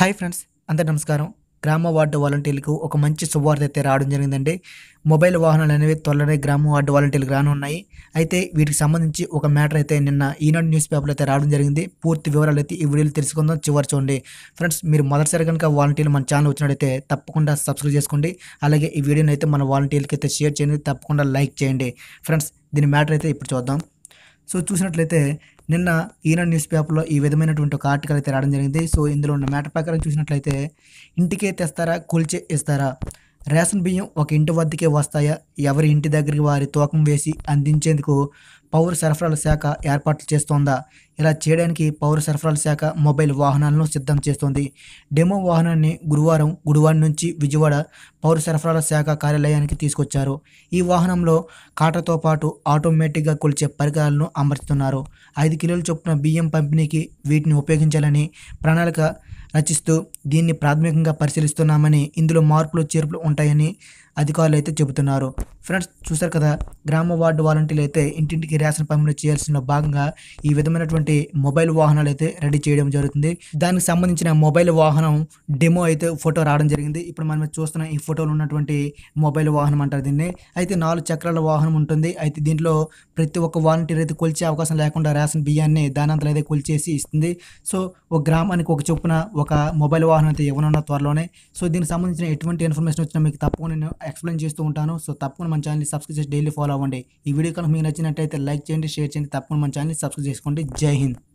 hi friends అందరి నమస్కారం గ్రామ వార్డు వాలంటీర్లకు ఒక మంచి శుభవార్త అయితే రావడం జరిగిందండి మొబైల్ వాహనాలు అనేవి త్వరలోనే గ్రామ వార్డు వాలంటీర్లకు రానున్నాయి అయితే వీటికి సంబంధించి ఒక మ్యాటర్ అయితే నిన్న ఈనాడు న్యూస్ పేపర్లో అయితే రావడం జరిగింది పూర్తి వివరాలు అయితే ఈ వీడియోలు తెలుసుకుందాం చివరి చూడండి ఫ్రెండ్స్ మీరు మొదటిసారి కనుక వాలంటీర్లు మన ఛానల్ వచ్చినట్టయితే తప్పకుండా సబ్స్క్రైబ్ చేసుకోండి అలాగే ఈ వీడియోని అయితే మన వాలంటీర్లకి అయితే షేర్ చేయండి తప్పకుండా లైక్ చేయండి ఫ్రెండ్స్ దీని మ్యాటర్ అయితే ఇప్పుడు చూద్దాం సో చూసినట్లయితే నిన్న ఈనాడు న్యూస్ పేపర్లో ఈ విధమైనటువంటి ఒక ఆర్టికల్ అయితే రావడం జరిగింది సో ఇందులో ఉన్న మ్యాటర్ ప్రకారం చూసినట్లయితే ఇంటికే తెస్తారా కూల్చే ఇస్తారా రేషన్ బియ్యం ఒక ఇంటి వద్దకే వస్తాయా ఎవరి ఇంటి దగ్గరికి వారి తూకం వేసి అందించేందుకు పౌర సరఫరాల శాఖ ఏర్పాట్లు చేస్తోందా ఇలా చేయడానికి పౌర సరఫరాల శాఖ మొబైల్ వాహనాలను సిద్ధం చేస్తోంది డెమో వాహనాన్ని గురువారం గుడివాడ నుంచి విజయవాడ పౌర సరఫరాల శాఖ కార్యాలయానికి తీసుకొచ్చారు ఈ వాహనంలో కాటతో పాటు ఆటోమేటిక్గా కొలిచే పరికరాలను అమర్చుతున్నారు ఐదు కిలోల చొప్పున బియ్యం పంపిణీకి వీటిని ఉపయోగించాలని ప్రణాళిక రచిస్తూ దీన్ని ప్రాథమికంగా పరిశీలిస్తున్నామని ఇందులో మార్పులు చేర్పులు ఉంటాయని అధికారులు అయితే చెబుతున్నారు ఫ్రెండ్స్ చూసారు కదా గ్రామ వార్డు వాలంటీర్లు అయితే ఇంటింటికి రేషన్ పంపిణీ చేయాల్సిన భాగంగా ఈ విధమైనటువంటి మొబైల్ వాహనాలు అయితే రెడీ చేయడం జరుగుతుంది దానికి సంబంధించిన మొబైల్ వాహనం డెమో అయితే ఫోటో రావడం జరిగింది ఇప్పుడు మనం చూస్తున్న ఈ ఫోటోలో ఉన్నటువంటి మొబైల్ వాహనం అంటారు దీన్ని అయితే నాలుగు చక్రాల వాహనం ఉంటుంది అయితే దీంట్లో ప్రతి ఒక్క వాలంటీర్ అయితే కొలిచే అవకాశం లేకుండా రేషన్ బియ్యాన్ని దానంతలు అయితే కొలిచేసి ఇస్తుంది సో ఒక గ్రామానికి ఒక చొప్పున ఒక మొబైల్ వాహనం అయితే ఇవ్వనున్న త్వరలోనే సో దీనికి సంబంధించిన ఎటువంటి ఇన్ఫర్మేషన్ వచ్చినా మీకు తప్పకుండా ఎక్స్ప్లెయిన్ చేస్తూ ఉంటాను సో తప్పకుండా మన ఛానల్ని సబ్స్క్రైబ్ చేసి డైలీ ఫాలో అవ్వండి ఈ వీడియో కనుక మీకు నచ్చినట్టయితే లైక్ చేయండి షేర్ చేయండి తప్పకుండా మన ఛానల్ని సబ్స్క్రైబ్ చేసుకోండి జై హింద్